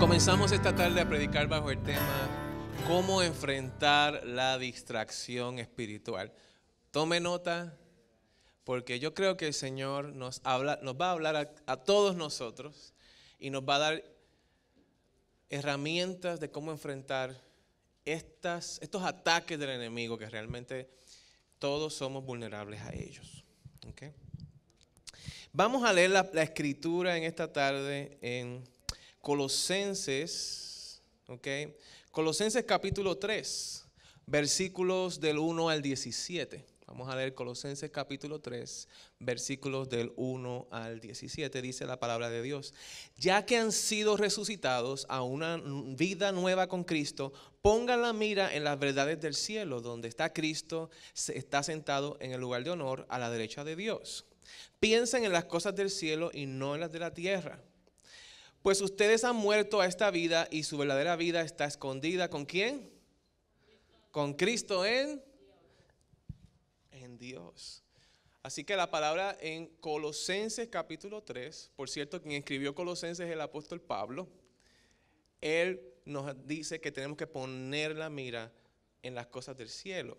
Comenzamos esta tarde a predicar bajo el tema cómo enfrentar la distracción espiritual. Tome nota porque yo creo que el Señor nos, habla, nos va a hablar a, todos nosotros y nos va a dar herramientas de cómo enfrentar estas, estos ataques del enemigo que realmente todos somos vulnerables a ellos. Vamos a leer la, la escritura en esta tarde en Colosenses, ¿ok? Colosenses capítulo 3, versículos del 1 al 17. Vamos a leer Colosenses capítulo 3, versículos del 1 al 17. Dice la palabra de Dios. Ya que han sido resucitados a una vida nueva con Cristo, pongan la mira en las verdades del cielo, donde está Cristo, está sentado en el lugar de honor a la derecha de Dios. Piensen en las cosas del cielo y no en las de la tierra pues ustedes han muerto a esta vida y su verdadera vida está escondida. ¿Con quién? Con Cristo en, en Dios. Así que la palabra en Colosenses capítulo 3, por cierto, quien escribió Colosenses es el apóstol Pablo, él nos dice que tenemos que poner la mira en las cosas del cielo.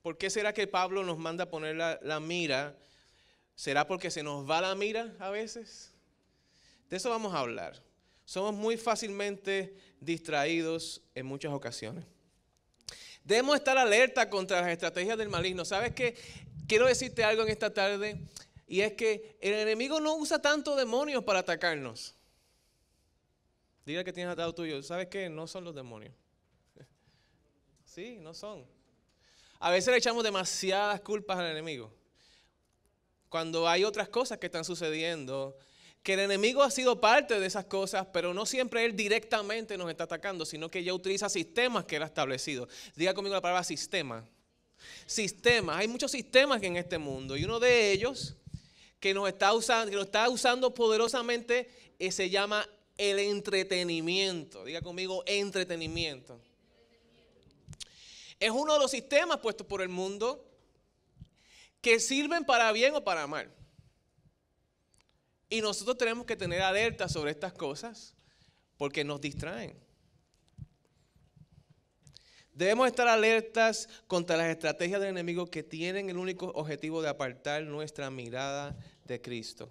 ¿Por qué será que Pablo nos manda poner la, la mira? ¿Será porque se nos va la mira a veces? De eso vamos a hablar. Somos muy fácilmente distraídos en muchas ocasiones. Debemos estar alerta contra las estrategias del maligno. ¿Sabes qué? Quiero decirte algo en esta tarde y es que el enemigo no usa tanto demonios para atacarnos. Dile que tienes atado tuyo. ¿Sabes qué? No son los demonios. Sí, no son. A veces le echamos demasiadas culpas al enemigo. Cuando hay otras cosas que están sucediendo que el enemigo ha sido parte de esas cosas, pero no siempre él directamente nos está atacando, sino que ya utiliza sistemas que él ha establecido. Diga conmigo la palabra sistema. Sistema. hay muchos sistemas en este mundo y uno de ellos que nos está usando, que nos está usando poderosamente eh, se llama el entretenimiento. Diga conmigo entretenimiento. Es uno de los sistemas puestos por el mundo que sirven para bien o para mal. Y nosotros tenemos que tener alerta sobre estas cosas porque nos distraen. Debemos estar alertas contra las estrategias del enemigo que tienen el único objetivo de apartar nuestra mirada de Cristo.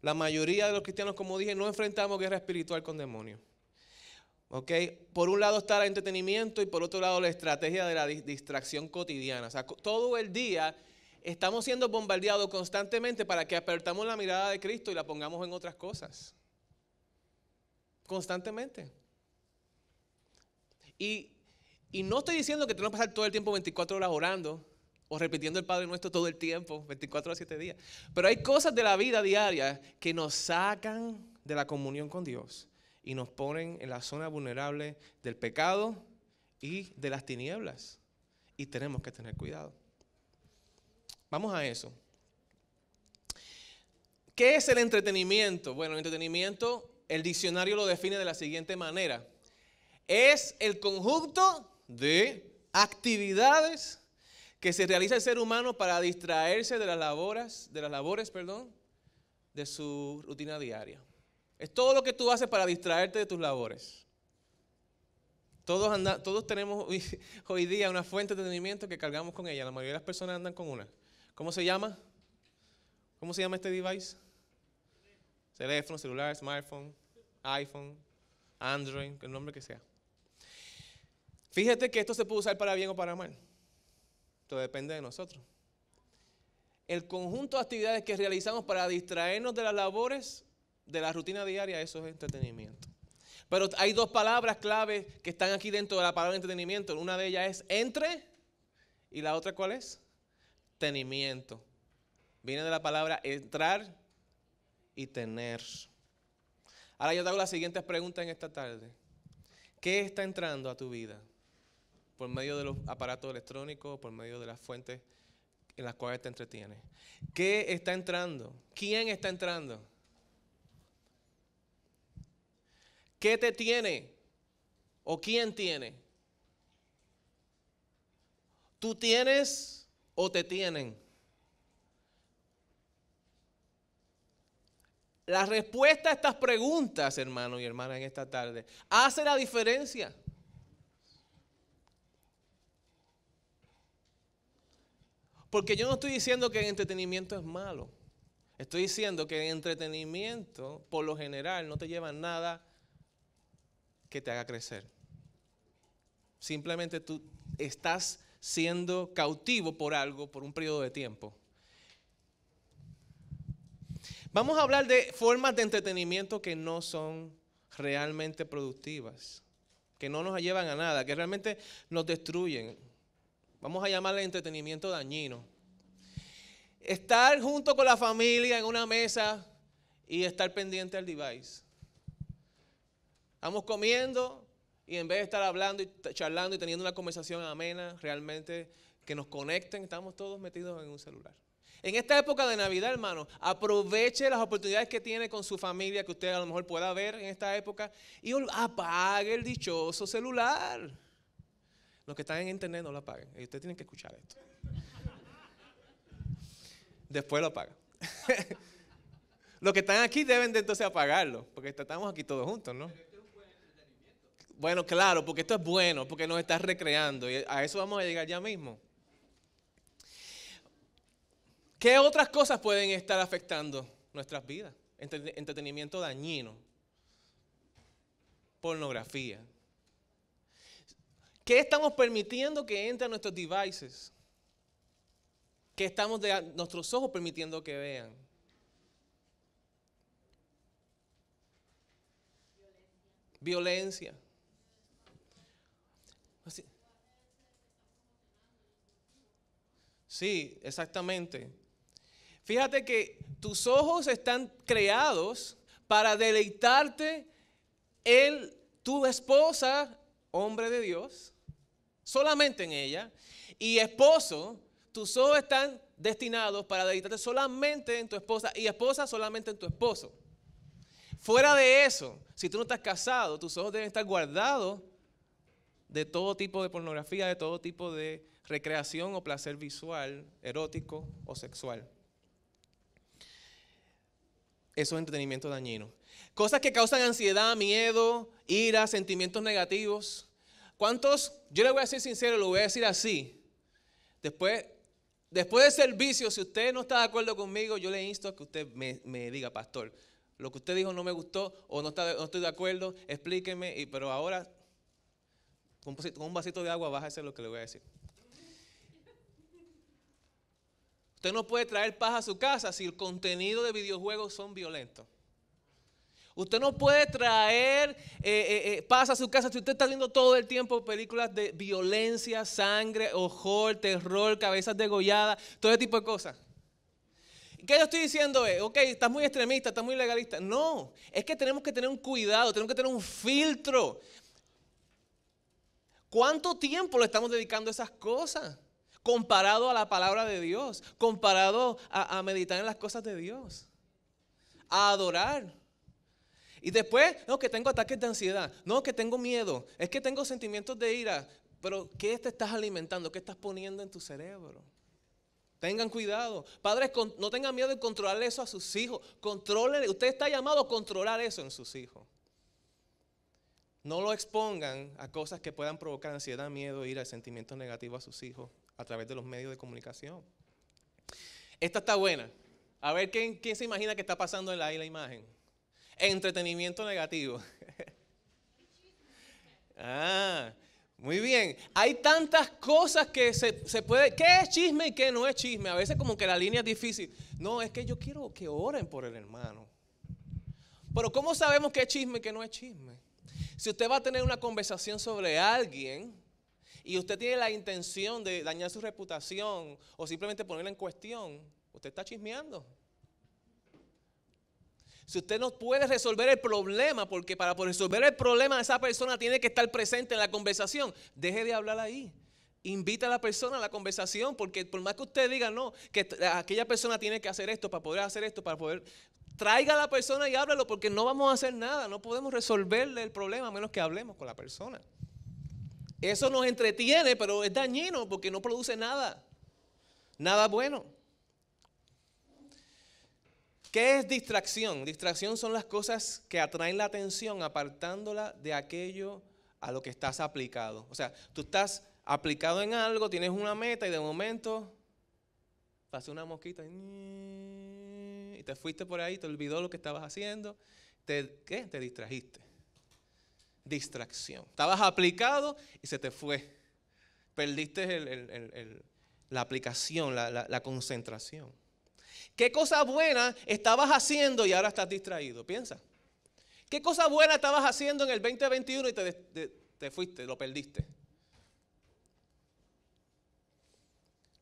La mayoría de los cristianos, como dije, no enfrentamos guerra espiritual con demonios. Por un lado está el entretenimiento y por otro lado la estrategia de la distracción cotidiana. O sea, todo el día estamos siendo bombardeados constantemente para que apertamos la mirada de Cristo y la pongamos en otras cosas. Constantemente. Y, no estoy diciendo que tenemos que pasar todo el tiempo 24 horas orando o repitiendo el Padre Nuestro todo el tiempo, 24 a 7 días. Pero hay cosas de la vida diaria que nos sacan de la comunión con Dios y nos ponen en la zona vulnerable del pecado y de las tinieblas. Y tenemos que tener cuidado. Vamos a eso. ¿Qué es el entretenimiento? Bueno, el entretenimiento, el diccionario lo define de la siguiente manera. Es el conjunto de actividades que se realiza el ser humano para distraerse de las labores, de las labores, perdón, de su rutina diaria. Es todo lo que tú haces para distraerte de tus labores. Todos, todos tenemos hoy día una fuente de entretenimiento que cargamos con ella. La mayoría de las personas andan con una. ¿Cómo se llama? ¿Cómo se llama este device? Teléfono, celular, smartphone, iPhone, Android, el nombre que sea. Fíjate que esto se puede usar para bien o para mal. Todo depende de nosotros. El conjunto de actividades que realizamos para distraernos de las labores, de la rutina diaria, eso es entretenimiento. Pero hay dos palabras clave que están aquí dentro de la palabra entretenimiento. Una de ellas es entre y la otra cuál es? Tenimiento Viene de la palabra entrar y tener. Ahora yo te hago las siguientes preguntas en esta tarde. ¿Qué está entrando a tu vida? Por medio de los aparatos electrónicos, por medio de las fuentes en las cuales te entretienes. ¿Qué está entrando? ¿Quién está entrando? ¿Qué te tiene? ¿O quién tiene? Tú tienes o te tienen? La respuesta a estas preguntas, hermanos y hermanas, en esta tarde, hace la diferencia. Porque yo no estoy diciendo que el entretenimiento es malo. Estoy diciendo que el entretenimiento, por lo general, no te lleva a nada que te haga crecer. Simplemente tú estás siendo cautivo por algo, por un periodo de tiempo. Vamos a hablar de formas de entretenimiento que no son realmente productivas, que no nos llevan a nada, que realmente nos destruyen. Vamos a llamarle entretenimiento dañino. Estar junto con la familia en una mesa y estar pendiente al device. Estamos comiendo y en vez de estar hablando y charlando y teniendo una conversación amena, realmente que nos conecten, estamos todos metidos en un celular. En esta época de Navidad, hermano, aproveche las oportunidades que tiene con su familia, que usted a lo mejor pueda ver en esta época, y apague el dichoso celular. Los que están en internet no lo apaguen. Eh, Ustedes tienen que escuchar esto. Después lo apaga. Los que están aquí deben de entonces apagarlo, porque estamos aquí todos juntos, ¿no? Bueno, claro, porque esto es bueno, porque nos está recreando. Y a eso vamos a llegar ya mismo. ¿Qué otras cosas pueden estar afectando nuestras vidas? Entretenimiento dañino, pornografía. ¿Qué estamos permitiendo que entre a nuestros devices? ¿Qué estamos de, nuestros ojos permitiendo que vean? Violencia. Sí, exactamente. Fíjate que tus ojos están creados para deleitarte en tu esposa, hombre de Dios, solamente en ella, y esposo, tus ojos están destinados para deleitarte solamente en tu esposa y esposa solamente en tu esposo. Fuera de eso, si tú no estás casado, tus ojos deben estar guardados de todo tipo de pornografía, de todo tipo de recreación o placer visual, erótico o sexual. Eso es entretenimiento dañino. Cosas que causan ansiedad, miedo, ira, sentimientos negativos. ¿Cuántos? Yo le voy a ser sincero, lo voy a decir así. Después, después del servicio, si usted no está de acuerdo conmigo, yo le insto a que usted me, diga, pastor, lo que usted dijo no me gustó o no, está, estoy de acuerdo, explíqueme, y, pero ahora con un vasito de agua, bájese lo que le voy a decir. Usted no puede traer paz a su casa si el contenido de videojuegos son violentos. Usted no puede traer eh, eh, eh, paz a su casa si usted está viendo todo el tiempo películas de violencia, sangre, ojo, terror, cabezas degolladas, todo ese tipo de cosas. ¿Qué yo estoy diciendo es, ok, estás muy extremista, estás muy legalista? No, es que tenemos que tener un cuidado, tenemos que tener un filtro. ¿Cuánto tiempo le estamos dedicando a esas cosas? comparado a la palabra de Dios, comparado a, meditar en las cosas de Dios, a adorar. Y después, no, que tengo ataques de ansiedad, no, que tengo miedo, es que tengo sentimientos de ira, pero ¿qué te estás alimentando? ¿Qué estás poniendo en tu cerebro? Tengan cuidado. Padres, no tengan miedo de controlar eso a sus hijos. Controlen, usted está llamado a controlar eso en sus hijos. No lo expongan a cosas que puedan provocar ansiedad, miedo, ira, sentimientos negativos a sus hijos a través de los medios de comunicación. Esta está buena. A ver quién, se imagina que está pasando en ahí la imagen. Entretenimiento negativo. ah, muy bien. Hay tantas cosas que se, se, puede. ¿Qué es chisme y qué no es chisme? A veces, como que la línea es difícil. No, es que yo quiero que oren por el hermano. Pero, ¿cómo sabemos qué es chisme y qué no es chisme? Si usted va a tener una conversación sobre alguien, y usted tiene la intención de dañar su reputación o simplemente ponerla en cuestión, usted está chismeando. Si usted no puede resolver el problema, porque para resolver el problema esa persona tiene que estar presente en la conversación, deje de hablar ahí. Invita a la persona a la conversación, porque por más que usted diga, no, que aquella persona tiene que hacer esto para poder hacer esto, para poder... Traiga a la persona y háblalo, porque no vamos a hacer nada, no podemos resolverle el problema a menos que hablemos con la persona. Eso nos entretiene, pero es dañino porque no produce nada. Nada bueno. ¿Qué es distracción? Distracción son las cosas que atraen la atención apartándola de aquello a lo que estás aplicado. O sea, tú estás aplicado en algo, tienes una meta y de momento hace una mosquita y te fuiste por ahí, te olvidó lo que estabas haciendo, ¿qué? Te distrajiste distracción. Estabas aplicado y se te fue. Perdiste la aplicación, la, concentración. ¿Qué cosa buena estabas haciendo y ahora estás distraído? Piensa. ¿Qué cosa buena estabas haciendo en el 2021 y te, fuiste, lo perdiste?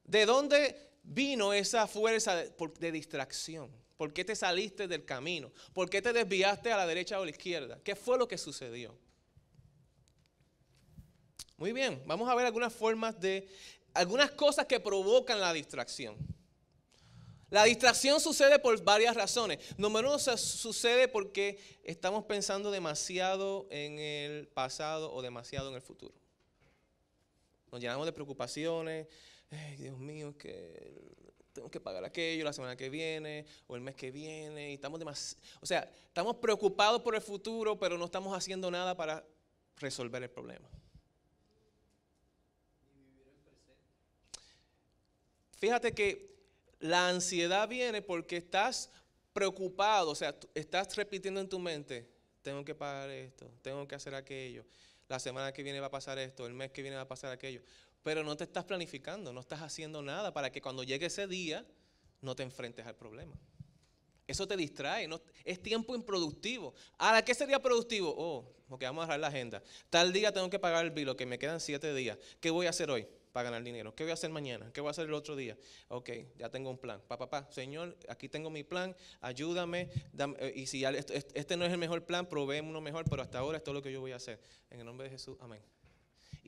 ¿De dónde vino esa fuerza de, distracción? ¿Por qué te saliste del camino? ¿Por qué te desviaste a la derecha o a la izquierda? ¿Qué fue lo que sucedió? Muy bien, vamos a ver algunas formas de, algunas cosas que provocan la distracción. La distracción sucede por varias razones. Número uno, sucede porque estamos pensando demasiado en el pasado o demasiado en el futuro. Nos llenamos de preocupaciones. Dios mío, que tengo que pagar aquello la semana que viene o el mes que viene. Y estamos demasiado, o sea, estamos preocupados por el futuro, pero no estamos haciendo nada para resolver el problema. fíjate que la ansiedad viene porque estás preocupado, o sea, estás repitiendo en tu mente, tengo que pagar esto, tengo que hacer aquello, la semana que viene va a pasar esto, el mes que viene va a pasar aquello, pero no te estás planificando, no estás haciendo nada para que cuando llegue ese día no te enfrentes al problema. Eso te distrae, es tiempo improductivo. Ahora, ¿qué sería productivo? Oh, porque vamos a agarrar la agenda. Tal día tengo que pagar el vilo que me quedan siete días. ¿Qué voy a hacer hoy? ganar dinero. ¿Qué voy a hacer mañana? ¿Qué voy a hacer el otro día? Ok, ya tengo un plan. Papá, papá, Señor, aquí tengo mi plan, ayúdame. Eh, y si este, este no es el mejor plan, probé uno mejor, pero hasta ahora esto es lo que yo voy a hacer. En el nombre de Jesús, amén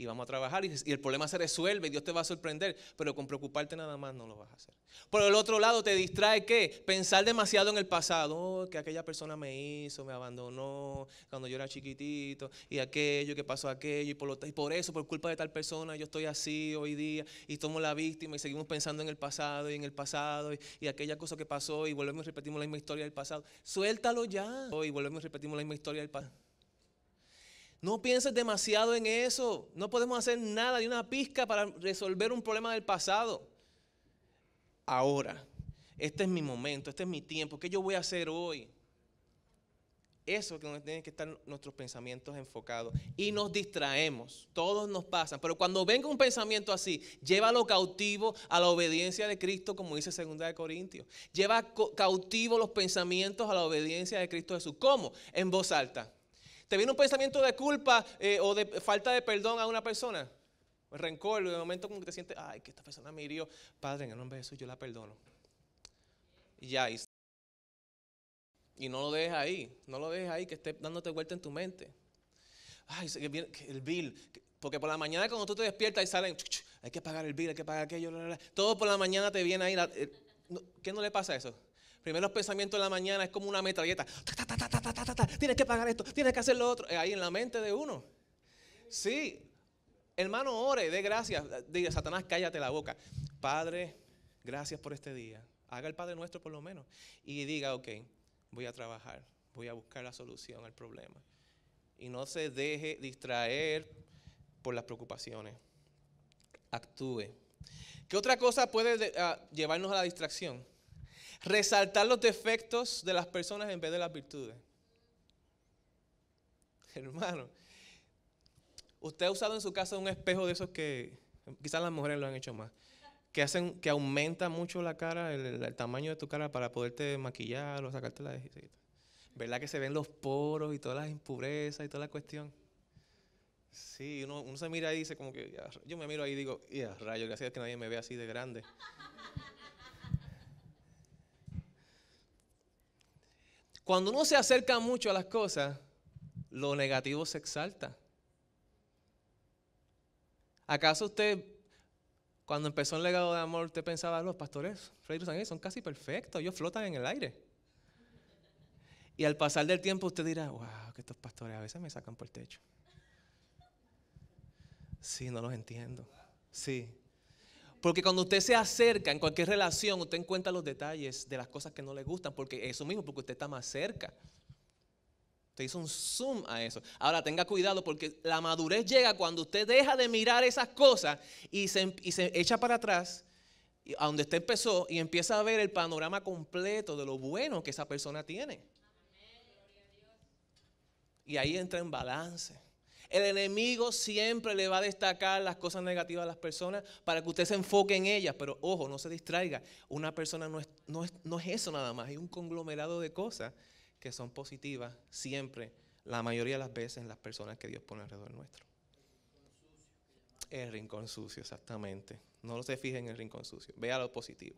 y vamos a trabajar y, el problema se resuelve y Dios te va a sorprender, pero con preocuparte nada más no lo vas a hacer. Por el otro lado te distrae qué? Pensar demasiado en el pasado, oh, que aquella persona me hizo, me abandonó cuando yo era chiquitito y aquello, que pasó aquello y por, eso, por culpa de tal persona, yo estoy así hoy día y tomo la víctima y seguimos pensando en el pasado y en el pasado y, y aquella cosa que pasó y volvemos y repetimos la misma historia del pasado. Suéltalo ya y volvemos y repetimos la misma historia del pasado. No pienses demasiado en eso. No podemos hacer nada de una pizca para resolver un problema del pasado. Ahora, este es mi momento, este es mi tiempo. ¿Qué yo voy a hacer hoy? Eso es donde tienen que estar nuestros pensamientos enfocados. Y nos distraemos, todos nos pasan. Pero cuando venga un pensamiento así, llévalo cautivo a la obediencia de Cristo, como dice 2 Corintios. Lleva cautivo los pensamientos a la obediencia de Cristo Jesús. ¿Cómo? En voz alta. ¿Te viene un pensamiento de culpa eh, o de falta de perdón a una persona? El Rencor, el momento como que te sientes, ay, que esta persona me hirió. Padre, en el nombre de Jesús yo la perdono. Y ya, y, no lo dejes ahí, no lo dejes ahí, que esté dándote vuelta en tu mente. Ay, el bill, porque por la mañana cuando tú te despiertas y salen, hay que pagar el bill, hay que pagar aquello, todo por la mañana te viene ahí. ¿Qué no le pasa a eso? Primeros pensamientos de la mañana es como una metralleta. Tienes que pagar esto, tienes que hacer lo otro. Ahí en la mente de uno. Sí, hermano, ore, dé gracias. Diga, Satanás, cállate la boca. Padre, gracias por este día. Haga el Padre nuestro por lo menos. Y diga, ok, voy a trabajar, voy a buscar la solución al problema. Y no se deje distraer por las preocupaciones. Actúe. ¿Qué otra cosa puede ah, llevarnos a la distracción? resaltar los defectos de las personas en vez de las virtudes. Hermano, usted ha usado en su casa un espejo de esos que quizás las mujeres lo han hecho más, que hacen que aumenta mucho la cara, el, tamaño de tu cara para poderte maquillar o sacarte la dejecita. ¿Verdad que se ven los poros y todas las impurezas y toda la cuestión? Sí, uno, se mira y dice como que, yo me miro ahí y digo, ya, rayo, gracias a que nadie me ve así de grande. Cuando uno se acerca mucho a las cosas, lo negativo se exalta. ¿Acaso usted, cuando empezó el legado de amor, usted pensaba, los pastores Freddy son casi perfectos, ellos flotan en el aire? Y al pasar del tiempo usted dirá, wow, que estos pastores a veces me sacan por el techo. Sí, no los entiendo. Sí, porque cuando usted se acerca en cualquier relación, usted encuentra los detalles de las cosas que no le gustan, porque eso mismo, porque usted está más cerca. Usted hizo un zoom a eso. Ahora tenga cuidado porque la madurez llega cuando usted deja de mirar esas cosas y se, em, echa para atrás a donde usted empezó y empieza a ver el panorama completo de lo bueno que esa persona tiene. Y ahí entra en balance. El enemigo siempre le va a destacar las cosas negativas a las personas para que usted se enfoque en ellas, pero ojo, no se distraiga. Una persona no es, eso nada más, hay un conglomerado de cosas que son positivas siempre, la mayoría de las veces en las personas que Dios pone alrededor nuestro. El rincón sucio, exactamente. No se fijen en el rincón sucio, vea lo positivo.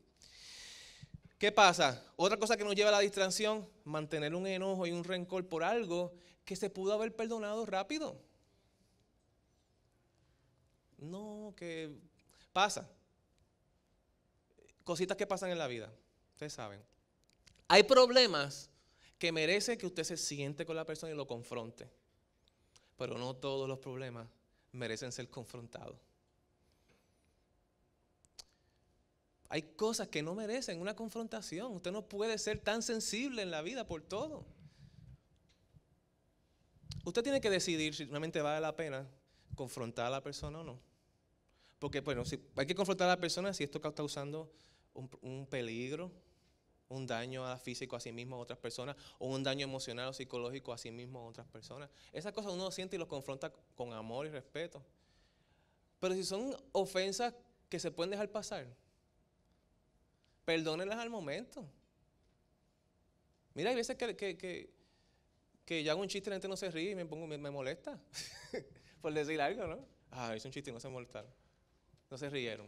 ¿Qué pasa? Otra cosa que nos lleva a la distracción, mantener un enojo y un rencor por algo que se pudo haber perdonado rápido. No, que pasa. Cositas que pasan en la vida, ustedes saben. Hay problemas que merecen que usted se siente con la persona y lo confronte. Pero no todos los problemas merecen ser confrontados. Hay cosas que no merecen una confrontación. Usted no puede ser tan sensible en la vida por todo. Usted tiene que decidir si realmente vale la pena confrontar a la persona o no. Porque, bueno, hay que confrontar a la persona si esto está causando un, peligro, un daño físico a sí mismo a otras personas, o un daño emocional o psicológico a sí mismo a otras personas. Esas cosas uno siente y los confronta con amor y respeto. Pero si son ofensas que se pueden dejar pasar, perdónenlas al momento. Mira, hay veces que, que, que, yo hago un chiste y la gente no se ríe y me, pongo, me, molesta por decir algo, ¿no? Ah, es un chiste y no se molestaron. No se rieron.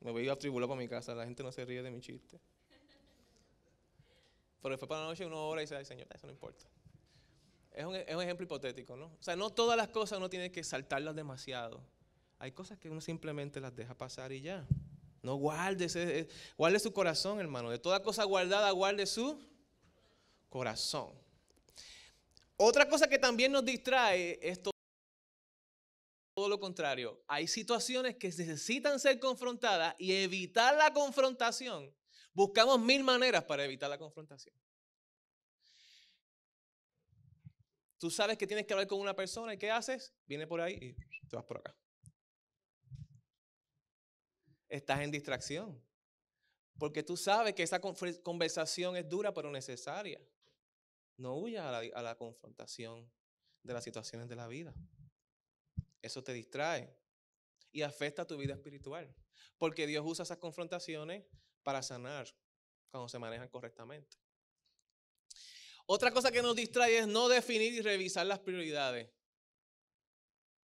Me voy a tribular para mi casa, la gente no se ríe de mi chiste. Pero después para la noche uno hora y dice, ay Señor, eso no importa. Es un, ejemplo hipotético, ¿no? O sea, no todas las cosas uno tiene que saltarlas demasiado. Hay cosas que uno simplemente las deja pasar y ya. No guarde, eh, guarde su corazón, hermano. De toda cosa guardada, guarde su corazón. Otra cosa que también nos distrae esto, todo lo contrario. Hay situaciones que necesitan ser confrontadas y evitar la confrontación. Buscamos mil maneras para evitar la confrontación. Tú sabes que tienes que hablar con una persona y ¿qué haces? Viene por ahí y te vas por acá. Estás en distracción. Porque tú sabes que esa conversación es dura pero necesaria. No huyas a la confrontación de las situaciones de la vida. Eso te distrae y afecta tu vida espiritual. Porque Dios usa esas confrontaciones para sanar cuando se manejan correctamente. Otra cosa que nos distrae es no definir y revisar las prioridades.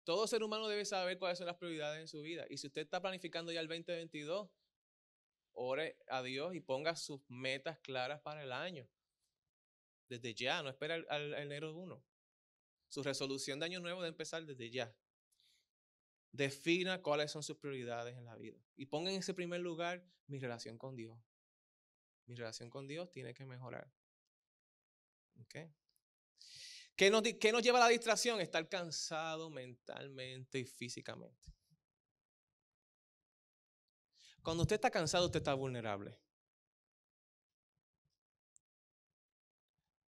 Todo ser humano debe saber cuáles son las prioridades en su vida. Y si usted está planificando ya el 2022, ore a Dios y ponga sus metas claras para el año. Desde ya, no espera al, enero 1. Su resolución de año nuevo debe empezar desde ya. Defina cuáles son sus prioridades en la vida. Y ponga en ese primer lugar mi relación con Dios. Mi relación con Dios tiene que mejorar. ¿Qué, nos, lleva a la distracción? Estar cansado mentalmente y físicamente. Cuando usted está cansado, usted está vulnerable.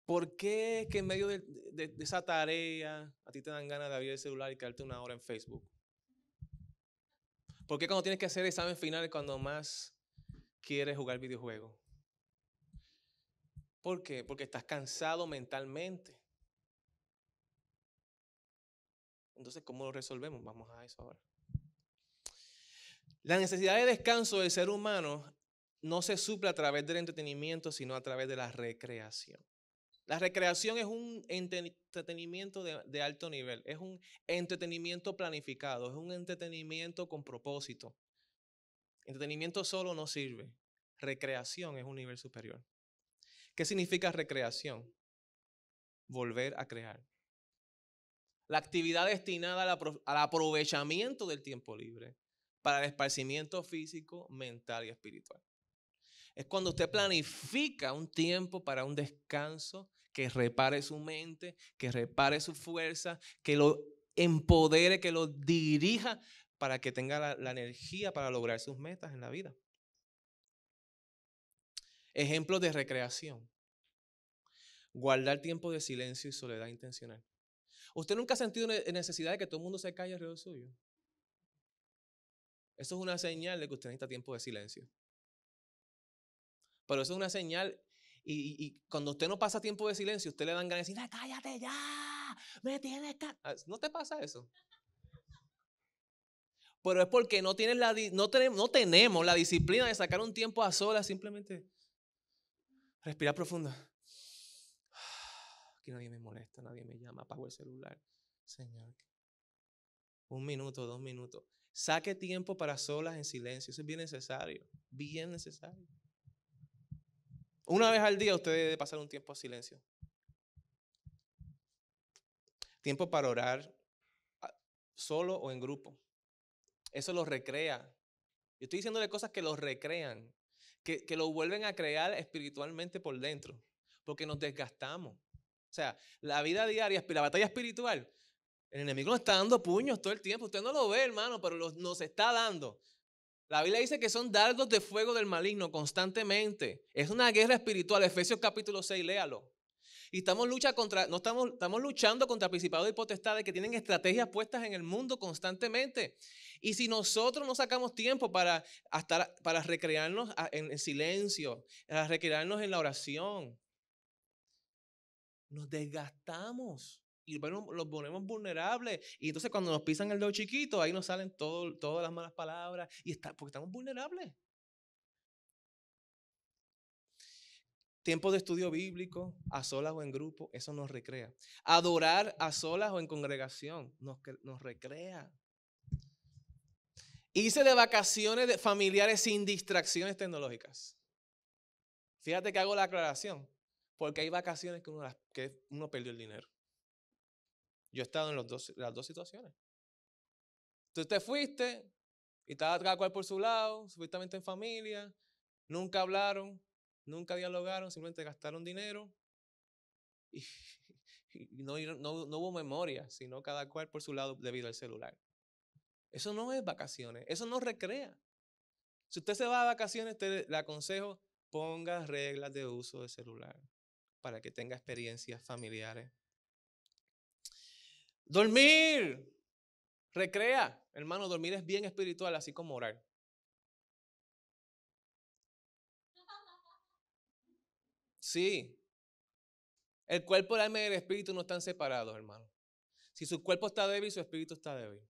¿Por qué que en medio de, de, esa tarea a ti te dan ganas de abrir el celular y quedarte una hora en Facebook? ¿Por qué cuando tienes que hacer examen final es cuando más quieres jugar videojuego? ¿Por qué? Porque estás cansado mentalmente. Entonces, ¿cómo lo resolvemos? Vamos a eso ahora. La necesidad de descanso del ser humano no se suple a través del entretenimiento, sino a través de la recreación. La recreación es un entretenimiento de, alto nivel, es un entretenimiento planificado, es un entretenimiento con propósito. Entretenimiento solo no sirve. Recreación es un nivel superior. ¿Qué significa recreación? Volver a crear. La actividad destinada al aprovechamiento del tiempo libre para el esparcimiento físico, mental y espiritual. Es cuando usted planifica un tiempo para un descanso, que repare su mente, que repare su fuerza, que lo empodere, que lo dirija para que tenga la, energía para lograr sus metas en la vida. Ejemplos de recreación. Guardar tiempo de silencio y soledad intencional. ¿Usted nunca ha sentido necesidad de que todo el mundo se calle alrededor suyo? Eso es una señal de que usted necesita tiempo de silencio. Pero eso es una señal y, cuando usted no pasa tiempo de silencio, usted le dan ganas de decir, cállate ya, me tienes ah, ¿No te pasa eso? Pero es porque no, tienes la, no, tenemos, la disciplina de sacar un tiempo a solas, simplemente respirar profundo. Aquí nadie me molesta, nadie me llama, apago el celular. Señor, un minuto, dos minutos. Saque tiempo para solas en silencio, eso es bien necesario, bien necesario. Una vez al día usted debe pasar un tiempo a silencio. Tiempo para orar ah, solo o en grupo. Eso lo recrea. Yo estoy diciéndole cosas que los recrean, que, lo vuelven a crear espiritualmente por dentro, porque nos desgastamos. O sea, la vida diaria, la batalla espiritual, el enemigo nos está dando puños todo el tiempo. Usted no lo ve, hermano, pero nos está dando. La Biblia dice que son dardos de fuego del maligno constantemente. Es una guerra espiritual. Efesios capítulo 6, léalo. Y estamos, lucha contra, no estamos, estamos luchando contra principados y potestades que tienen estrategias puestas en el mundo constantemente. Y si nosotros no sacamos tiempo para, para recrearnos ah, en el silencio, para recrearnos en la oración, nos desgastamos y los ponemos vulnerables. Y entonces cuando nos pisan el dedo chiquito, ahí nos salen todo, todas las malas palabras y está, porque estamos vulnerables. Tiempo de estudio bíblico, a solas o en grupo, eso nos recrea. Adorar a solas o en congregación, nos, nos recrea. Hice de vacaciones de familiares sin distracciones tecnológicas. Fíjate que hago la aclaración, porque hay vacaciones que uno, que uno perdió el dinero. Yo he estado en dos, las dos situaciones. Tú te fuiste y estaba cada cual por su lado, supuestamente en familia, nunca hablaron, nunca dialogaron, simplemente gastaron dinero y, no, no, hubo memoria, sino cada cual por su lado debido al celular. Eso no es vacaciones, eso no recrea. Si usted se va a vacaciones, le aconsejo, ponga reglas de uso de celular para que tenga experiencias familiares Dormir. Recrea. Hermano, dormir es bien espiritual, así como orar. Sí. El cuerpo, el alma y el espíritu no están separados, hermano. Si su cuerpo está débil, su espíritu está débil.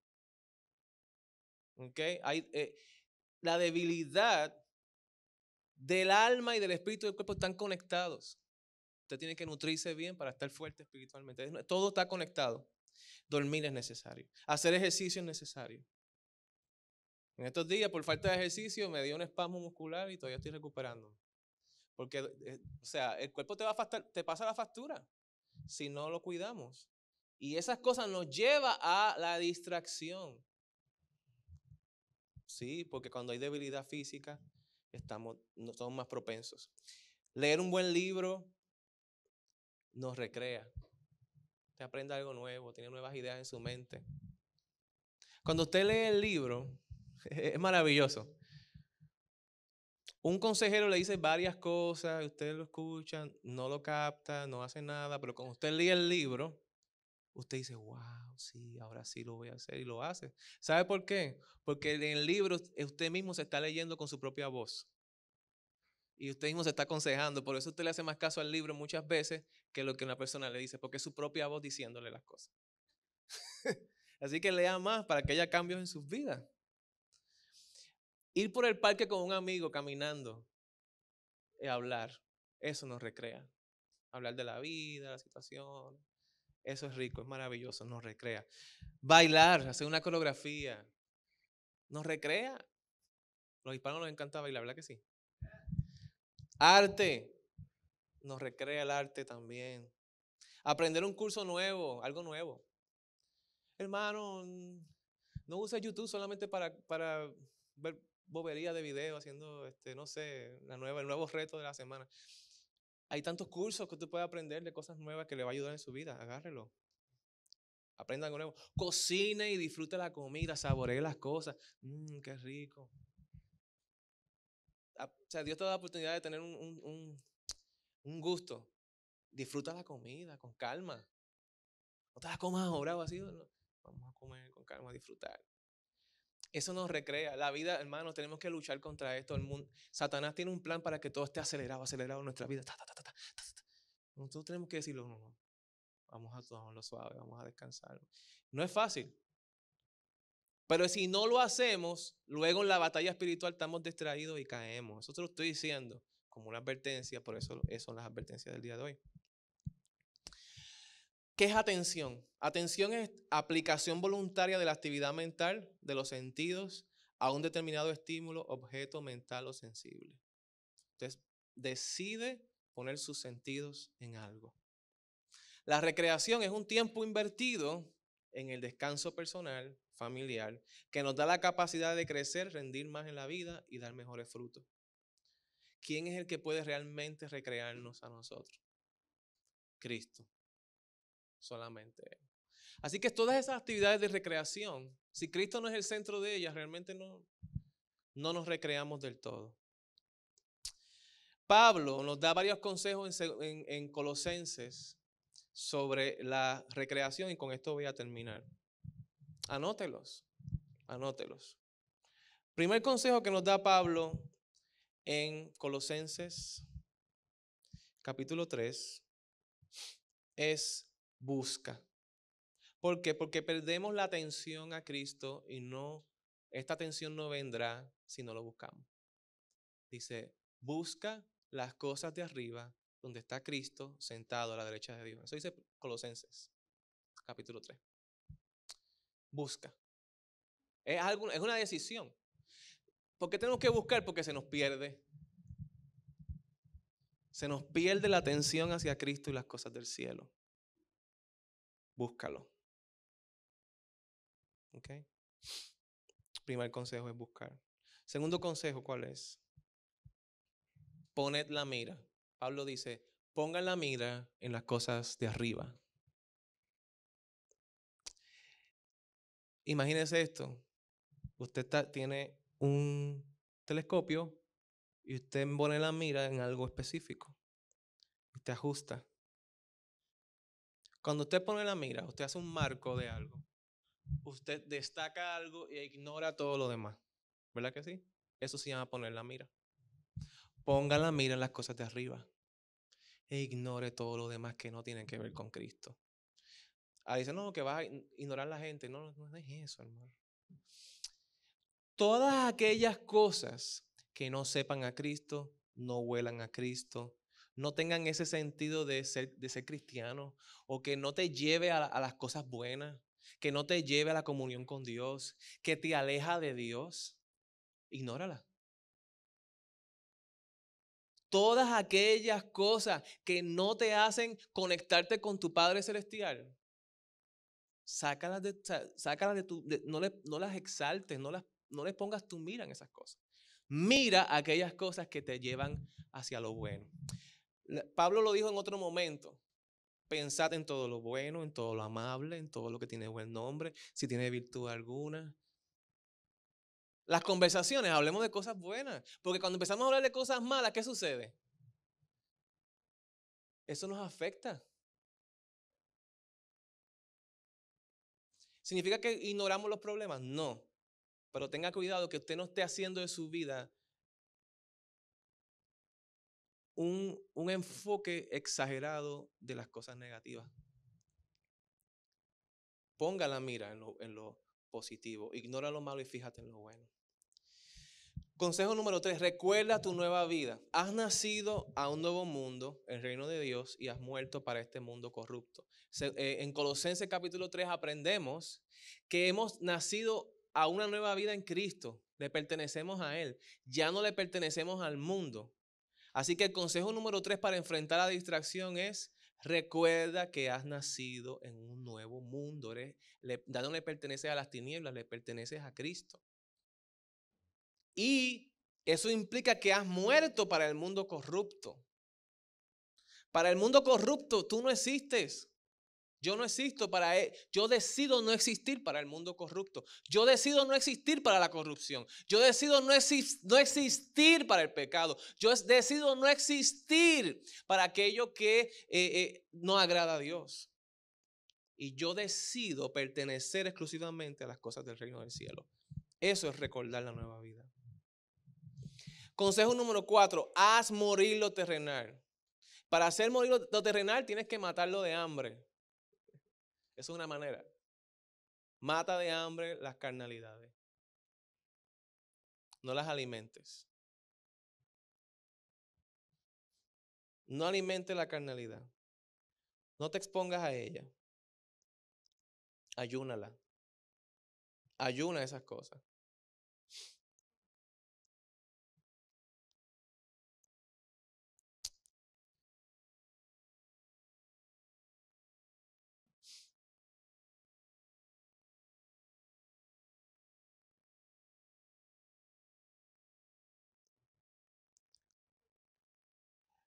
¿Ok? Eh, la debilidad del alma y del espíritu del cuerpo están conectados. Usted tiene que nutrirse bien para estar fuerte espiritualmente. Todo está conectado. Dormir es necesario. Hacer ejercicio es necesario. En estos días, por falta de ejercicio, me dio un espasmo muscular y todavía estoy recuperando, Porque, eh, eh, o sea, el cuerpo te, va a te pasa la factura si no lo cuidamos. Y esas cosas nos llevan a la distracción. Sí, porque cuando hay debilidad física, estamos, somos más propensos. Leer un buen libro nos recrea aprenda algo nuevo, tiene nuevas ideas en su mente. Cuando usted lee el libro, es maravilloso. Un consejero le dice varias cosas, usted lo escucha, no lo capta, no hace nada, pero cuando usted lee el libro, usted dice, wow, sí, ahora sí lo voy a hacer y lo hace. ¿Sabe por qué? Porque en el libro eh, usted mismo se está leyendo con su propia voz y usted mismo se está aconsejando. Por eso usted le hace más caso al libro muchas veces que lo que una persona le dice, porque es su propia voz diciéndole las cosas. Así que lea más para que haya cambios en sus vidas. Ir por el parque con un amigo caminando y eh, hablar, eso nos recrea. Hablar de la vida, la situación, eso es rico, es maravilloso, nos recrea. Bailar, hacer una coreografía, nos recrea. Los hispanos nos encanta bailar, ¿verdad que sí? Arte. Nos recrea el arte también. Aprender un curso nuevo, algo nuevo. Hermano, no uses YouTube solamente para, para ver boberías de video haciendo, este, no sé, la nueva, el nuevo reto de la semana. Hay tantos cursos que tú puedes aprender de cosas nuevas que le va a ayudar en su vida. Agárrelo. Aprenda algo nuevo. Cocine y disfrute la comida, saboree las cosas. Mmm, qué rico o sea, Dios te da la oportunidad de tener un, un, un gusto. Disfruta la comida con calma. No te la comas ahora así. así, Vamos a comer con calma, a disfrutar. Eso nos recrea. La vida, hermano, tenemos que luchar contra esto. El mundo, Satanás tiene un plan para que todo esté acelerado, acelerado en nuestra vida. Nosotros tenemos que decirlo, no, no. Vamos a tomarlo suave, vamos a descansar. No es fácil. Pero si no lo hacemos, luego en la batalla espiritual estamos distraídos y caemos. Eso te lo estoy diciendo como una advertencia, por eso, son las advertencias del día de hoy. ¿Qué es atención? Atención es aplicación voluntaria de la actividad mental de los sentidos a un determinado estímulo, objeto mental o sensible. Entonces, decide poner sus sentidos en algo. La recreación es un tiempo invertido en el descanso personal, familiar que nos da la capacidad de crecer, rendir más en la vida y dar mejores frutos. ¿Quién es el que puede realmente recrearnos a nosotros? Cristo. Solamente Él. Así que todas esas actividades de recreación, si Cristo no es el centro de ellas, realmente no, no nos recreamos del todo. Pablo nos da varios consejos en, en Colosenses sobre la recreación y con esto voy a terminar. Anótelos, anótelos. Primer consejo que nos da Pablo en Colosenses capítulo 3 es busca. ¿Por qué? Porque perdemos la atención a Cristo y no, esta atención no vendrá si no lo buscamos. Dice, busca las cosas de arriba donde está Cristo sentado a la derecha de Dios. Eso dice Colosenses capítulo 3 busca. Es, es una decisión. ¿Por qué tenemos que buscar? Porque se nos pierde. Se nos pierde la atención hacia Cristo y las cosas del cielo. Búscalo. ¿Ok? Primer consejo es buscar. Segundo consejo, ¿cuál es? Poned la mira. Pablo dice, pongan la mira en las cosas de arriba, Imagínese esto. Usted tiene un telescopio y usted pone la mira en algo específico. Usted ajusta. Cuando usted pone la mira, usted hace un marco de algo. Usted destaca algo e ignora todo lo demás. ¿Verdad que sí? Eso se llama poner la mira. Ponga la mira en las cosas de arriba. E ignore todo lo demás que no tiene que ver con Cristo a ah, decir, no, que vas a ignorar la gente. No, no es eso, hermano. Todas aquellas cosas que no sepan a Cristo, no huelan a Cristo, no tengan ese sentido de ser, de ser cristiano o que no te lleve a, a las cosas buenas, que no te lleve a la comunión con Dios, que te aleja de Dios, ignórala. Todas aquellas cosas que no te hacen conectarte con tu Padre Celestial, sácalas de, de tu, no, no, las exaltes, no, las, no les pongas tu mira en esas cosas. Mira aquellas cosas que te llevan hacia lo bueno. Pablo lo dijo en otro momento. Pensad en todo lo bueno, en todo lo amable, en todo lo que tiene buen nombre, si tiene virtud alguna. Las conversaciones, hablemos de cosas buenas. Porque cuando empezamos a hablar de cosas malas, ¿qué sucede? Eso nos afecta. ¿Significa que ignoramos los problemas? No. Pero tenga cuidado que usted no esté haciendo de su vida un, un enfoque exagerado de las cosas negativas. Ponga la mira en lo, en lo positivo, ignora lo malo y fíjate en lo bueno. Consejo número tres, recuerda tu nueva vida. Has nacido a un nuevo mundo, el reino de Dios, y has muerto para este mundo corrupto. Eh, en Colosenses capítulo 3 aprendemos que hemos nacido a una nueva vida en Cristo, le pertenecemos a Él, ya no le pertenecemos al mundo. Así que el consejo número tres para enfrentar la distracción es recuerda que has nacido en un nuevo mundo, eres, le, ya no le perteneces a las tinieblas, le perteneces a Cristo. Y eso implica que has muerto para el mundo corrupto. Para el mundo corrupto tú no existes. Yo no existo para él. E, yo decido no existir para el mundo corrupto. Yo decido no existir para la corrupción. Yo decido no, no existir para el pecado. Yo decido no existir para aquello que eh, eh, no agrada a Dios. Y yo decido pertenecer exclusivamente a las cosas del reino del cielo. Eso es recordar la nueva vida. Consejo número cuatro, haz morir lo terrenal. Para hacer morir lo terrenal tienes que matarlo de hambre. Esa es una manera. Mata de hambre las carnalidades. No las alimentes. No alimentes la carnalidad. No te expongas a ella. Ayúnala. Ayuna esas cosas.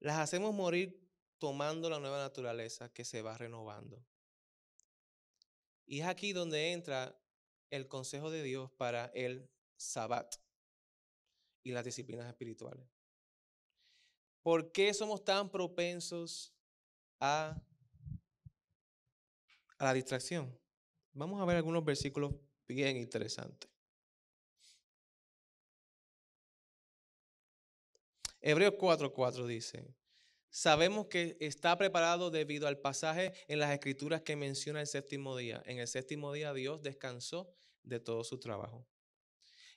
las hacemos morir tomando la nueva naturaleza que se va renovando. Y es aquí donde entra el consejo de Dios para el sabbat y las disciplinas espirituales. ¿Por qué somos tan propensos a, a la distracción? Vamos a ver algunos versículos bien interesantes. Hebreos 4:4 dice, sabemos que está preparado debido al pasaje en las escrituras que menciona el séptimo día. En el séptimo día Dios descansó de todo su trabajo.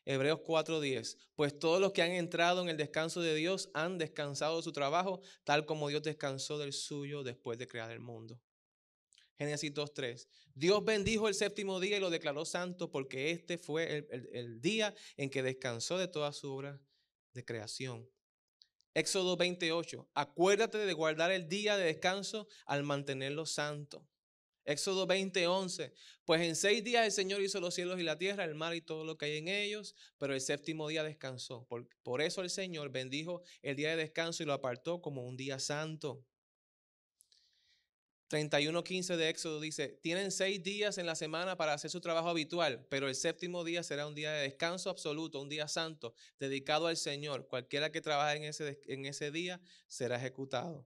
Hebreos 4:10, pues todos los que han entrado en el descanso de Dios han descansado de su trabajo, tal como Dios descansó del suyo después de crear el mundo. Génesis 2.3. Dios bendijo el séptimo día y lo declaró santo porque este fue el, día en que descansó de toda su obra de creación. Éxodo 28, acuérdate de guardar el día de descanso al mantenerlo santo. Éxodo 20.11. Pues en seis días el Señor hizo los cielos y la tierra, el mar y todo lo que hay en ellos, pero el séptimo día descansó. por, eso el Señor bendijo el día de descanso y lo apartó como un día santo. 31.15 de Éxodo dice, tienen seis días en la semana para hacer su trabajo habitual, pero el séptimo día será un día de descanso absoluto, un día santo, dedicado al Señor. Cualquiera que trabaje en ese, en ese día será ejecutado.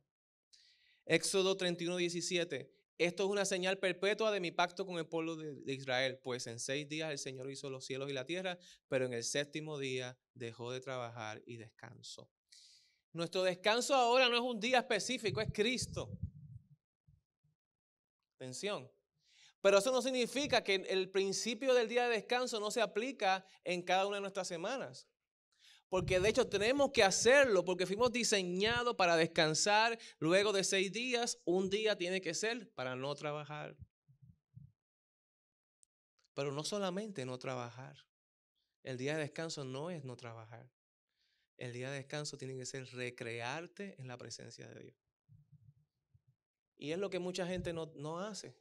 Éxodo 31.17, esto es una señal perpetua de mi pacto con el pueblo de, de Israel, pues en seis días el Señor hizo los cielos y la tierra, pero en el séptimo día dejó de trabajar y descansó. Nuestro descanso ahora no es un día específico, es Cristo. Atención. Pero eso no significa que el principio del día de descanso no se aplica en cada una de nuestras semanas. Porque de hecho tenemos que hacerlo porque fuimos diseñados para descansar luego de seis días. Un día tiene que ser para no trabajar. Pero no solamente no trabajar. El día de descanso no es no trabajar. El día de descanso tiene que ser recrearte en la presencia de Dios. Y es lo que mucha gente no, hace.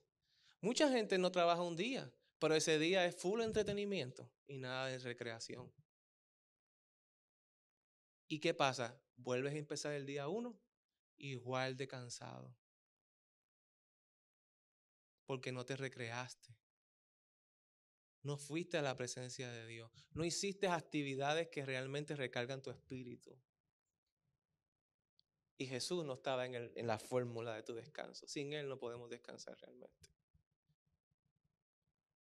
Mucha gente no trabaja un día, pero ese día es full entretenimiento y nada de recreación. ¿Y qué pasa? Vuelves a empezar el día uno igual de cansado. Porque no te recreaste. No fuiste a la presencia de Dios. No hiciste actividades que realmente recargan tu espíritu. Y Jesús no estaba en, la fórmula de tu descanso. Sin Él no podemos descansar realmente.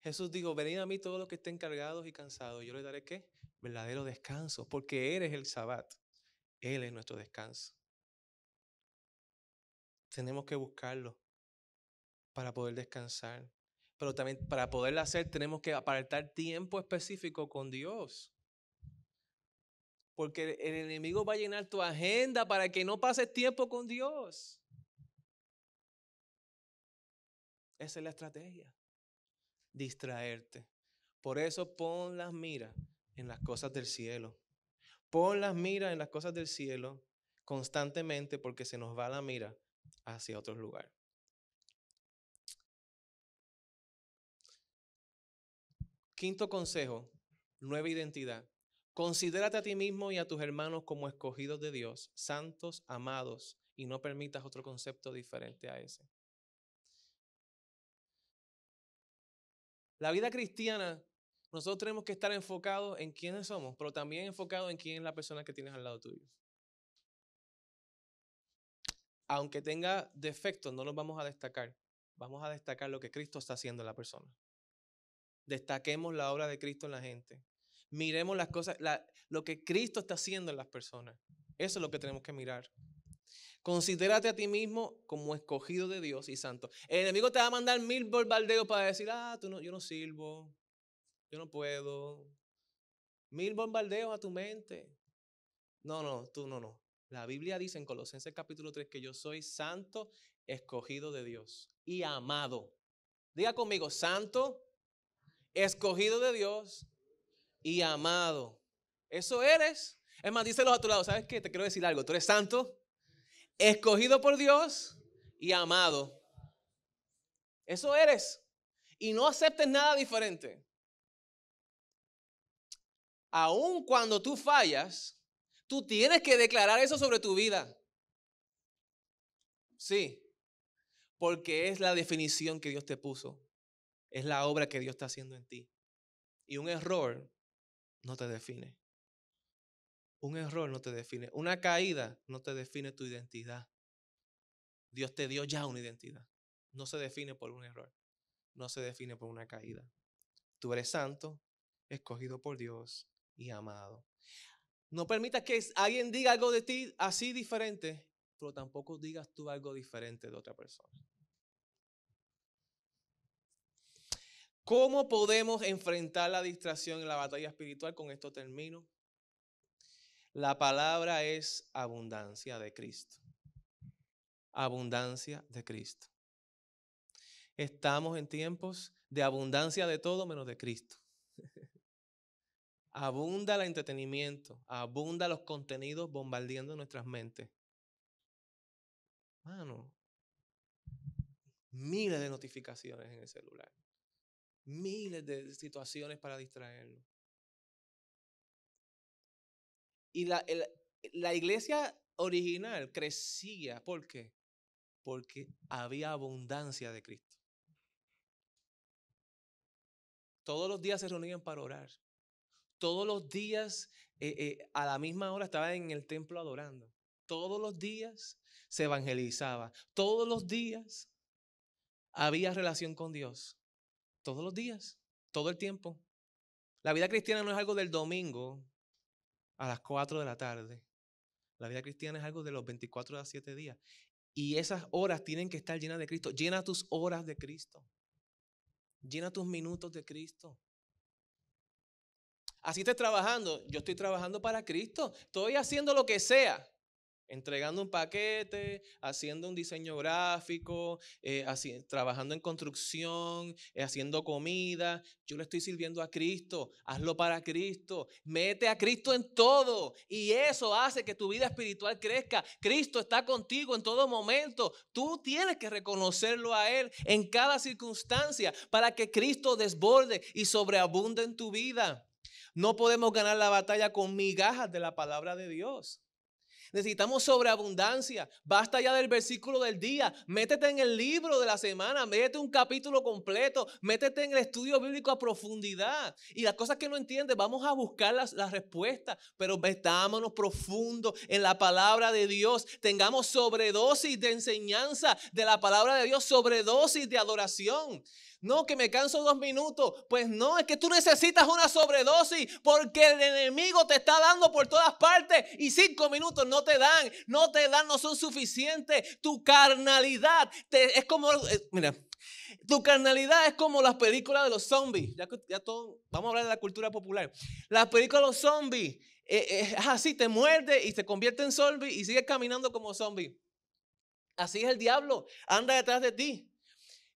Jesús dijo, venid a mí todos los que estén cargados y cansados. Yo les daré qué? Verdadero descanso, porque Él es el Sabbat. Él es nuestro descanso. Tenemos que buscarlo para poder descansar. Pero también para poderlo hacer tenemos que apartar tiempo específico con Dios. Porque el enemigo va a llenar tu agenda para que no pases tiempo con Dios. Esa es la estrategia. Distraerte. Por eso pon las miras en las cosas del cielo. Pon las miras en las cosas del cielo constantemente porque se nos va la mira hacia otro lugar. Quinto consejo, nueva identidad. Considérate a ti mismo y a tus hermanos como escogidos de Dios, santos, amados, y no permitas otro concepto diferente a ese. La vida cristiana, nosotros tenemos que estar enfocados en quiénes somos, pero también enfocados en quién es la persona que tienes al lado tuyo. Aunque tenga defectos, no los vamos a destacar. Vamos a destacar lo que Cristo está haciendo en la persona. Destaquemos la obra de Cristo en la gente. Miremos las cosas, lo que Cristo está haciendo en las personas. Eso es lo que tenemos que mirar. Considérate a ti mismo como escogido de Dios y santo. El enemigo te va a mandar mil bombardeos para decir, ah, tú no, yo no sirvo, yo no puedo. Mil bombardeos a tu mente. No, no, tú no, no. La Biblia dice en Colosenses capítulo 3 que yo soy santo, escogido de Dios y amado. Diga conmigo, santo, escogido de Dios y amado. Eso eres. Es más, díselo a tu lado, ¿sabes qué? Te quiero decir algo. Tú eres santo, escogido por Dios y amado. Eso eres. Y no aceptes nada diferente. Aun cuando tú fallas, tú tienes que declarar eso sobre tu vida. Sí, porque es la definición que Dios te puso. Es la obra que Dios está haciendo en ti. Y un error no te define. Un error no te define. Una caída no te define tu identidad. Dios te dio ya una identidad. No se define por un error. No se define por una caída. Tú eres santo, escogido por Dios y amado. No permitas que alguien diga algo de ti así diferente, pero tampoco digas tú algo diferente de otra persona. ¿Cómo podemos enfrentar la distracción en la batalla espiritual? Con esto termino. La palabra es abundancia de Cristo. Abundancia de Cristo. Estamos en tiempos de abundancia de todo menos de Cristo. abunda el entretenimiento, abunda los contenidos bombardeando nuestras mentes. miles de notificaciones en el celular miles de situaciones para distraerlo Y la, la iglesia original crecía, ¿por qué? Porque había abundancia de Cristo. Todos los días se reunían para orar. Todos los días eh, eh, a la misma hora estaban en el templo adorando. Todos los días se evangelizaba. Todos los días había relación con Dios. Todos los días, todo el tiempo. La vida cristiana no es algo del domingo a las 4 de la tarde. La vida cristiana es algo de los 24 a 7 días. Y esas horas tienen que estar llenas de Cristo. Llena tus horas de Cristo. Llena tus minutos de Cristo. Así estoy trabajando. Yo estoy trabajando para Cristo. Estoy haciendo lo que sea entregando un paquete, haciendo un diseño gráfico, eh, así, trabajando en construcción, eh, haciendo comida. Yo le estoy sirviendo a Cristo, hazlo para Cristo, mete a Cristo en todo y eso hace que tu vida espiritual crezca. Cristo está contigo en todo momento. Tú tienes que reconocerlo a Él en cada circunstancia para que Cristo desborde y sobreabunde en tu vida. No podemos ganar la batalla con migajas de la palabra de Dios. Necesitamos sobreabundancia. Basta ya del versículo del día. Métete en el libro de la semana. Métete un capítulo completo. Métete en el estudio bíblico a profundidad. Y las cosas que no entiendes, vamos a buscar las, las respuestas. Pero metámonos profundo en la palabra de Dios. Tengamos sobredosis de enseñanza de la palabra de Dios. Sobredosis de adoración. No, que me canso dos minutos. Pues no, es que tú necesitas una sobredosis porque el enemigo te está dando por todas partes y cinco minutos no te dan, no te dan, no son suficientes. Tu carnalidad es como, eh, mira, tu carnalidad es como las películas de los zombies. Ya, todo, vamos a hablar de la cultura popular. Las películas de los zombies eh, eh, es así, te muerde y se convierte en zombie y sigues caminando como zombie. Así es el diablo, anda detrás de ti.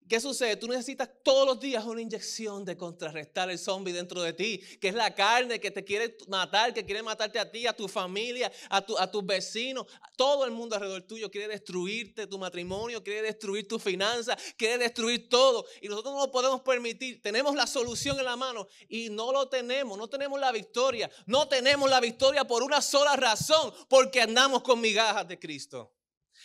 ¿Qué sucede? Tú necesitas todos los días una inyección de contrarrestar el zombie dentro de ti, que es la carne que te quiere matar, que quiere matarte a ti, a tu familia, a, tu, a tus vecinos. Todo el mundo alrededor tuyo quiere destruirte tu matrimonio, quiere destruir tus finanzas, quiere destruir todo. Y nosotros no lo podemos permitir. Tenemos la solución en la mano y no lo tenemos. No tenemos la victoria. No tenemos la victoria por una sola razón, porque andamos con migajas de Cristo.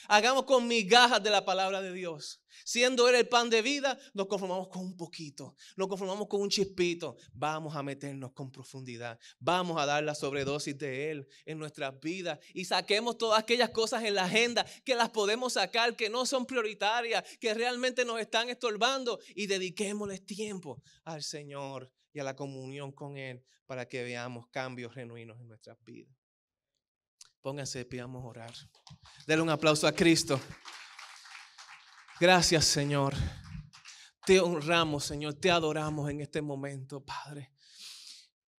Hagamos con migajas de la palabra de Dios. Siendo Él el pan de vida, nos conformamos con un poquito, nos conformamos con un chispito. Vamos a meternos con profundidad, vamos a dar la sobredosis de Él en nuestras vidas y saquemos todas aquellas cosas en la agenda que las podemos sacar, que no son prioritarias, que realmente nos están estorbando y dediquémosles tiempo al Señor y a la comunión con Él para que veamos cambios genuinos en nuestras vidas. Pónganse, pidamos orar. Denle un aplauso a Cristo. Gracias, Señor. Te honramos, Señor. Te adoramos en este momento, Padre.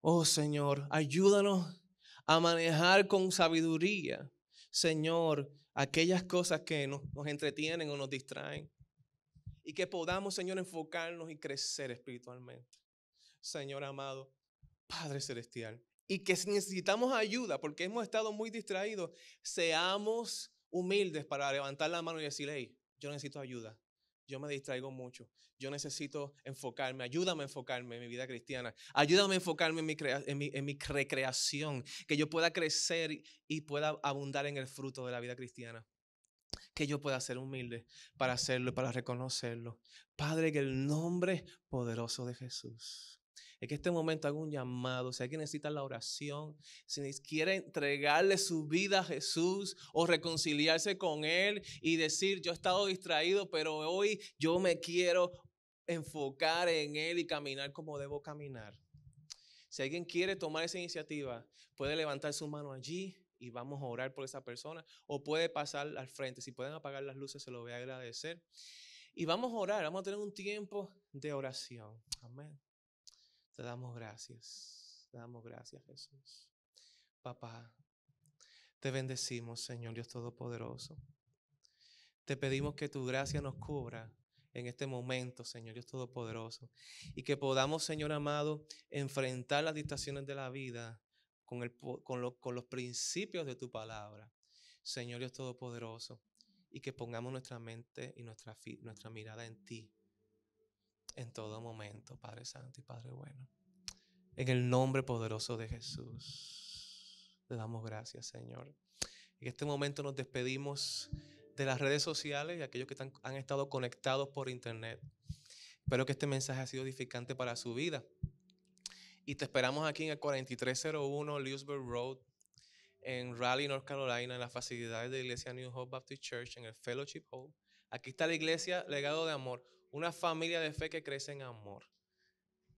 Oh, Señor, ayúdanos a manejar con sabiduría, Señor, aquellas cosas que nos, entretienen o nos distraen. Y que podamos, Señor, enfocarnos y crecer espiritualmente. Señor amado, Padre Celestial. Y que si necesitamos ayuda, porque hemos estado muy distraídos, seamos humildes para levantar la mano y decir, hey, yo necesito ayuda, yo me distraigo mucho, yo necesito enfocarme, ayúdame a enfocarme en mi vida cristiana, ayúdame a enfocarme en mi, recreación, que yo pueda crecer y pueda abundar en el fruto de la vida cristiana. Que yo pueda ser humilde para hacerlo y para reconocerlo. Padre, que el nombre poderoso de Jesús es que este momento hago un llamado, si alguien necesita la oración, si quiere entregarle su vida a Jesús o reconciliarse con Él y decir, yo he estado distraído, pero hoy yo me quiero enfocar en Él y caminar como debo caminar. Si alguien quiere tomar esa iniciativa, puede levantar su mano allí y vamos a orar por esa persona o puede pasar al frente. Si pueden apagar las luces, se lo voy a agradecer. Y vamos a orar, vamos a tener un tiempo de oración. Amén. Te damos gracias. Te damos gracias, Jesús. Papá, te bendecimos, Señor Dios Todopoderoso. Te pedimos que tu gracia nos cubra en este momento, Señor Dios Todopoderoso, y que podamos, Señor amado, enfrentar las distracciones de la vida con, los principios de tu palabra, Señor Dios Todopoderoso, y que pongamos nuestra mente y nuestra mirada en ti, en todo momento, Padre Santo y Padre Bueno. En el nombre poderoso de Jesús, Le damos gracias, Señor. En este momento nos despedimos de las redes sociales y aquellos que han estado conectados por internet. Espero que este mensaje ha sido edificante para su vida. Y te esperamos aquí en el 4301 Lewisburg Road, en Raleigh, North Carolina, en las facilidades de la iglesia New Hope Baptist Church, en el Fellowship Hall. Aquí está la iglesia Legado de Amor. Una familia de fe que crece en amor.